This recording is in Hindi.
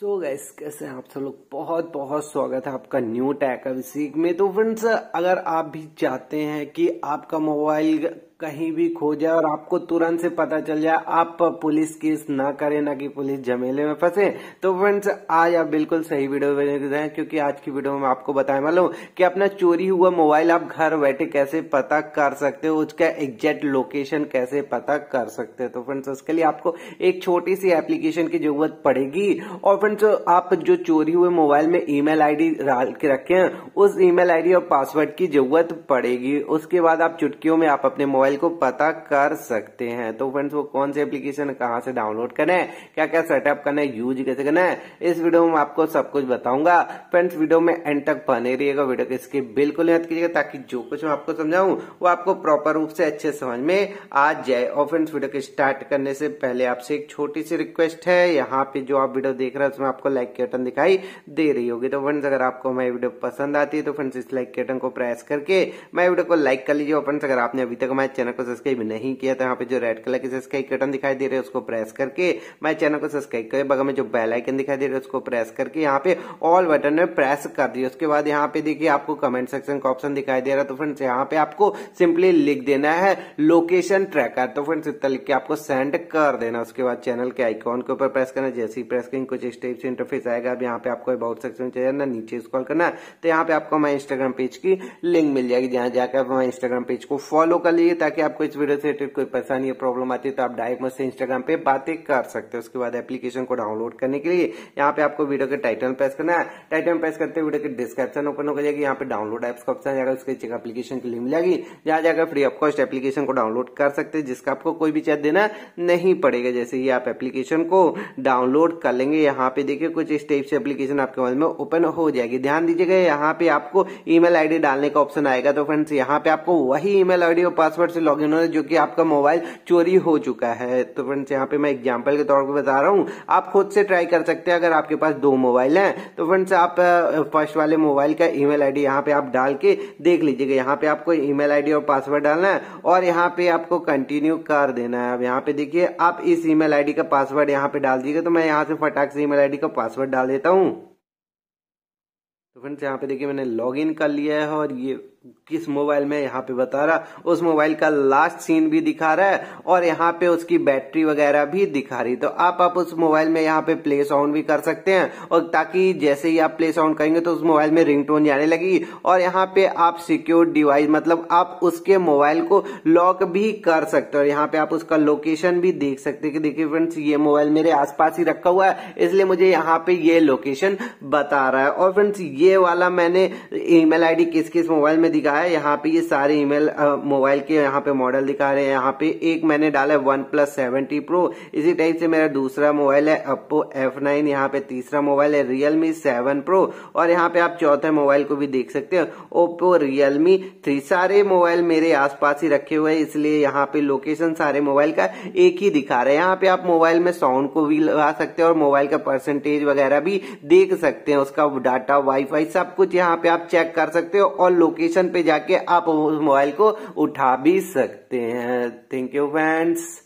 सो so गैस कैसे आप सब लोग बहुत बहुत स्वागत है आपका न्यू टैक में तो फ्रेंड्स अगर आप भी चाहते हैं कि आपका मोबाइल कहीं भी खो जाए और आपको तुरंत से पता चल जाए आप पुलिस केस ना करें ना कि पुलिस झमेले में फंसे तो फ्रेंड्स आज आप बिल्कुल सही वीडियो हैं क्योंकि आज की वीडियो में आपको बताए मालूम कि अपना चोरी हुआ मोबाइल आप घर बैठे कैसे पता कर सकते हो उसका एग्जैक्ट लोकेशन कैसे पता कर सकते हो तो फ्रेंड्स उसके लिए आपको एक छोटी सी एप्लीकेशन की जरूरत पड़ेगी और फ्रेंड्स आप जो चोरी हुए मोबाइल में ई मेल डाल के रखे हैं उस ई आईडी और पासवर्ड की जरूरत पड़ेगी उसके बाद आप चुटकियों में आप अपने मोबाइल मोबाइल को पता कर सकते हैं तो फ्रेंड्स वो कौन सी एप्लीकेशन कहाँ से डाउनलोड करें है क्या क्या सेटअप करना है यूज कैसे करना है इस वीडियो में आपको सब कुछ बताऊंगा फ्रेंड्स वीडियो में एंड तक बने रहिएगा वीडियो इसके बिल्कुल याद कीजिएगा ताकि जो कुछ मैं आपको समझाऊ वो आपको प्रॉपर रूप से अच्छे समझ में आ जाए और फ्रेंड्स वीडियो के स्टार्ट करने से पहले आपसे एक छोटी सी रिक्वेस्ट है यहाँ पे जो आप वीडियो देख रहे हैं उसमें आपको लाइक बटन दिखाई दे रही होगी तो फ्रेंड्स अगर आपको हमारी वीडियो पसंद आती है तो फ्रेंड्स इस लाइक बटन को प्रेस करके मैं वीडियो को लाइक कर लीजिए और फ्रेंड्स अगर आपने अभी तक हमारे चैनल को सब्सक्राइब नहीं किया तो यहाँ पे जो रेड कलर के सब्सक्राइब बटन दिखाई दे रहे हैं उसको प्रेस करके मैं चैनल को सब्सक्राइब करें बगल में जो बेल आइकन दिखाई दे रहा है उसको प्रेस करके यहाँ पे ऑल बटन में प्रेस कर दिया उसके बाद यहाँ पे देखिए आपको कमेंट सेक्शन का ऑप्शन दिखाई दे रहा है तो फ्रेंड्स यहाँ पे आपको सिंपली लिख देना है लोकेशन ट्रैकर तो फ्रेंड्स इतना लिख के आपको सेंड कर देना उसके बाद चैनल के आइकॉन के ऊपर प्रेस करना जैसे ही प्रेस करेंगे कुछ स्टेप से इंटरफेस आएगा अब यहाँ पे आपको अबाउट सेक्शन चाहिए ना नीचे स्क्रॉल करना तो यहाँ पे आपको हमारे इंस्टाग्राम पेज की लिंक मिल जाएगी जहां जाकर आप हमारे इंस्टाग्राम पेज को फॉलो कर लीजिए ताकि आपको इस वीडियो से रिलेटेड कोई परेशानी या प्रॉब्लम आती है तो आप डायरेक्ट मुझसे इंस्टाग्राम पे बातें कर सकते हो उसके बाद एप्लीकेशन को डाउनलोड करने के लिए यहाँ पे आपको वीडियो के टाइटल प्रेस करना है टाइटल प्रेस करते वीडियो के डिस्क्रिप्शन ओपन हो जाएगी यहाँ पे डाउनलोड एप्स का ऑप्शन जाएगा उसके चेक एप्लीकेशन की लिंक मिलेगी जहाँ जाकर फ्री ऑफ कॉस्ट एप्लीकेशन को डाउनलोड कर सकते हैं जिसका आपको कोई भी चार्ज देना नहीं पड़ेगा जैसे ही आप एप्लीकेशन को डाउनलोड कर लेंगे यहाँ पे देखिए कुछ स्टेप्स एप्लीकेशन आपके मोबाइल में ओपन हो जाएगी ध्यान दीजिएगा यहाँ पे आपको ईमेल आईडी डालने का ऑप्शन आएगा तो फ्रेंड्स यहाँ पे आपको वही ईमेल आईडी और पासवर्ड से लॉग इन हो है जो कि आपका मोबाइल चोरी हो चुका है तो फ्रेंड्स यहाँ पे मैं एग्जाम्पल के तौर पर बता रहा हूँ आप खुद से ट्राई कर सकते हैं अगर आपके पास दो मोबाइल हैं तो फ्रेंड्स आप फर्स्ट वाले मोबाइल का ई मेल आई पे आप डाल के देख लीजिएगा यहाँ पे आपको ई मेल और पासवर्ड डालना है और यहाँ पे आपको कंटिन्यू कर देना है अब यहाँ पे देखिए आप इस ई मेल का पासवर्ड यहाँ पे डाल दीजिएगा तो मैं यहाँ से फटाक से ई मेल का पासवर्ड डाल देता हूँ तो फ्रेंड्स यहाँ पे देखिए मैंने लॉगिन कर लिया है और ये किस मोबाइल में यहाँ पे बता रहा उस मोबाइल का लास्ट सीन भी दिखा रहा है और यहाँ पे उसकी बैटरी वगैरह भी दिखा रही तो आप आप उस मोबाइल में यहाँ पे प्ले साउंड भी कर सकते हैं और ताकि जैसे ही आप प्ले साउंड करेंगे तो उस मोबाइल में रिंगटोन जाने लगी और यहाँ पे आप सिक्योर डिवाइस मतलब आप उसके मोबाइल को लॉक भी कर सकते हो यहाँ पे आप उसका लोकेशन भी देख सकते कि देखिए फ्रेंड्स ये मोबाइल मेरे आस ही रखा हुआ है इसलिए मुझे यहाँ पे ये लोकेशन बता रहा है और फ्रेंड्स ये वाला मैंने ई मेल किस किस मोबाइल में दिखा है यहाँ पे ये सारे ईमेल मोबाइल के यहाँ पे मॉडल दिखा रहे हैं यहाँ पे एक मैंने डाला है वन प्लस सेवेंटी प्रो इसी टाइप से मेरा दूसरा मोबाइल है अपो एफ नाइन यहाँ पे तीसरा मोबाइल है रियलमी सेवन प्रो और यहाँ पे आप चौथे मोबाइल को भी देख सकते हैं ओप्पो रियलमी थ्री सारे मोबाइल मेरे आस ही रखे हुए हैं इसलिए यहाँ पे लोकेशन सारे मोबाइल का एक ही दिखा रहे हैं यहाँ पे आप मोबाइल में साउंड को भी लगा सकते हैं और मोबाइल का परसेंटेज वगैरह भी देख सकते हैं उसका डाटा वाईफाई सब कुछ यहाँ पे आप चेक कर सकते हो और लोकेशन लोकेशन पे जाके आप उस मोबाइल को उठा भी सकते हैं थैंक यू फ्रेंड्स